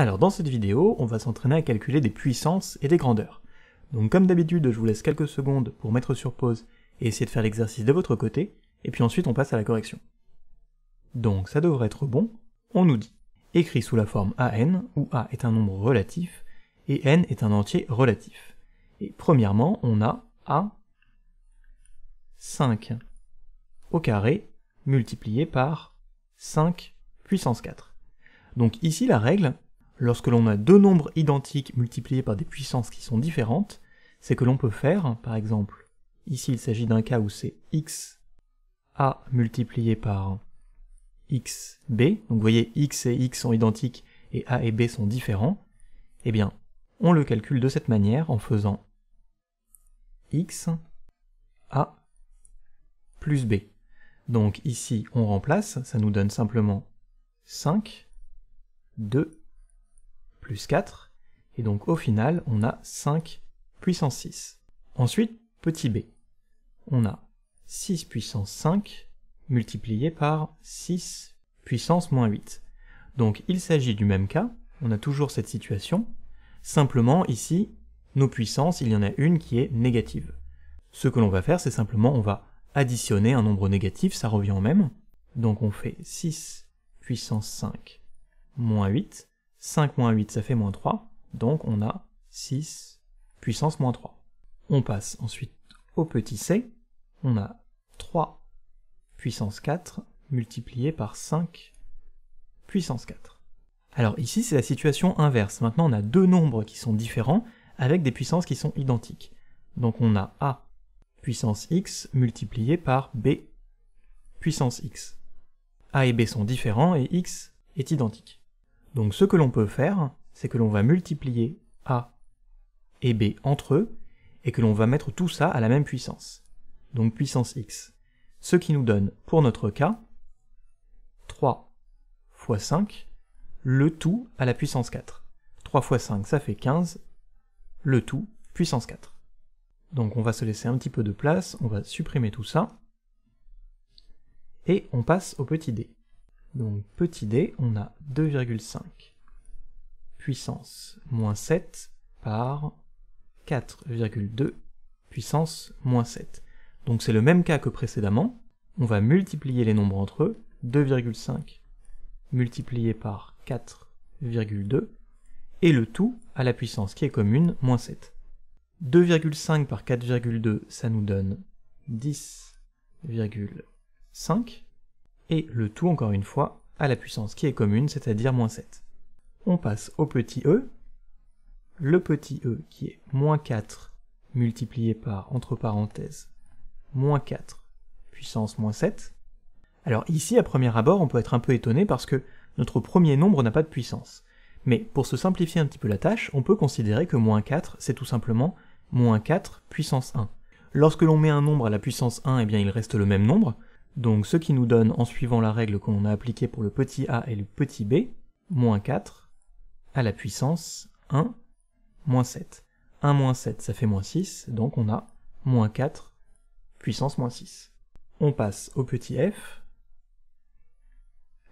Alors dans cette vidéo, on va s'entraîner à calculer des puissances et des grandeurs. Donc comme d'habitude, je vous laisse quelques secondes pour mettre sur pause et essayer de faire l'exercice de votre côté, et puis ensuite on passe à la correction. Donc ça devrait être bon. On nous dit, écrit sous la forme AN, où A est un nombre relatif, et N est un entier relatif. Et premièrement, on a A 5 au carré multiplié par 5 puissance 4. Donc ici la règle, lorsque l'on a deux nombres identiques multipliés par des puissances qui sont différentes, c'est que l'on peut faire, par exemple, ici il s'agit d'un cas où c'est x a multiplié par x b, donc vous voyez x et x sont identiques et a et b sont différents, eh bien on le calcule de cette manière en faisant x a plus b. Donc ici on remplace, ça nous donne simplement 5, 2, plus 4, et donc au final, on a 5 puissance 6. Ensuite, petit b, on a 6 puissance 5 multiplié par 6 puissance moins 8. Donc il s'agit du même cas, on a toujours cette situation, simplement ici, nos puissances, il y en a une qui est négative. Ce que l'on va faire, c'est simplement on va additionner un nombre négatif, ça revient au même. Donc on fait 6 puissance 5 moins 8, 5 moins 8, ça fait moins 3. Donc on a 6 puissance moins 3. On passe ensuite au petit c. On a 3 puissance 4 multiplié par 5 puissance 4. Alors ici, c'est la situation inverse. Maintenant, on a deux nombres qui sont différents avec des puissances qui sont identiques. Donc on a a puissance x multiplié par b puissance x. a et b sont différents et x est identique. Donc ce que l'on peut faire, c'est que l'on va multiplier A et B entre eux, et que l'on va mettre tout ça à la même puissance, donc puissance x. Ce qui nous donne, pour notre cas, 3 fois 5, le tout à la puissance 4. 3 fois 5, ça fait 15, le tout, puissance 4. Donc on va se laisser un petit peu de place, on va supprimer tout ça, et on passe au petit d. Donc petit d, on a 2,5 puissance moins 7 par 4,2 puissance moins 7. Donc c'est le même cas que précédemment, on va multiplier les nombres entre eux, 2,5 multiplié par 4,2, et le tout à la puissance qui est commune, moins 7. 2,5 par 4,2, ça nous donne 10,5 et le tout encore une fois à la puissance qui est commune, c'est-à-dire moins 7. On passe au petit e, le petit e qui est moins 4 multiplié par, entre parenthèses, moins 4 puissance moins 7. Alors ici, à premier abord, on peut être un peu étonné parce que notre premier nombre n'a pas de puissance. Mais pour se simplifier un petit peu la tâche, on peut considérer que moins 4, c'est tout simplement moins 4 puissance 1. Lorsque l'on met un nombre à la puissance 1, eh bien il reste le même nombre, donc ce qui nous donne, en suivant la règle qu'on a appliquée pour le petit a et le petit b, moins 4 à la puissance 1 moins 7. 1 moins 7, ça fait moins 6, donc on a moins 4 puissance moins 6. On passe au petit f.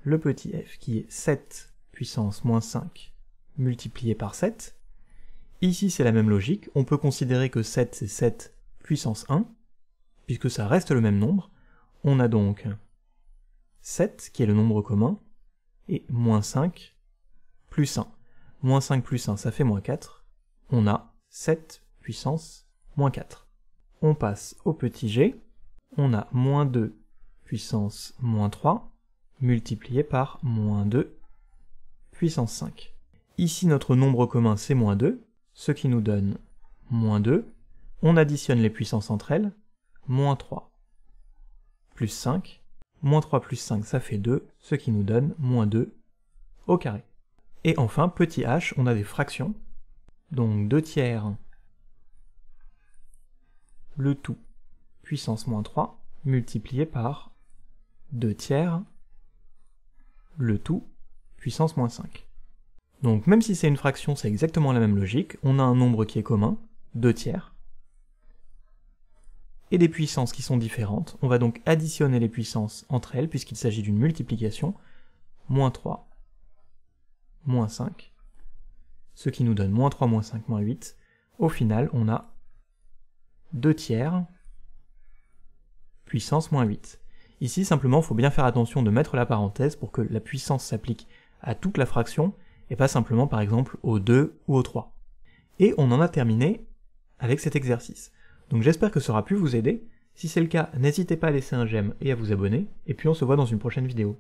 Le petit f qui est 7 puissance moins 5 multiplié par 7. Ici c'est la même logique, on peut considérer que 7 c'est 7 puissance 1, puisque ça reste le même nombre, on a donc 7, qui est le nombre commun, et moins 5, plus 1. Moins 5 plus 1, ça fait moins 4. On a 7 puissance moins 4. On passe au petit g. On a moins 2 puissance moins 3 multiplié par moins 2 puissance 5. Ici, notre nombre commun, c'est moins 2, ce qui nous donne moins 2. On additionne les puissances entre elles, moins 3 plus 5, moins 3 plus 5 ça fait 2, ce qui nous donne moins 2 au carré. Et enfin, petit h, on a des fractions, donc 2 tiers le tout puissance moins 3 multiplié par 2 tiers le tout puissance moins 5. Donc même si c'est une fraction, c'est exactement la même logique, on a un nombre qui est commun, 2 tiers, et des puissances qui sont différentes. On va donc additionner les puissances entre elles, puisqu'il s'agit d'une multiplication. Moins 3, moins 5, ce qui nous donne moins 3, moins 5, moins 8. Au final, on a 2 tiers puissance moins 8. Ici, simplement, il faut bien faire attention de mettre la parenthèse pour que la puissance s'applique à toute la fraction, et pas simplement, par exemple, au 2 ou au 3. Et on en a terminé avec cet exercice. Donc j'espère que ça aura pu vous aider. Si c'est le cas, n'hésitez pas à laisser un j'aime et à vous abonner, et puis on se voit dans une prochaine vidéo.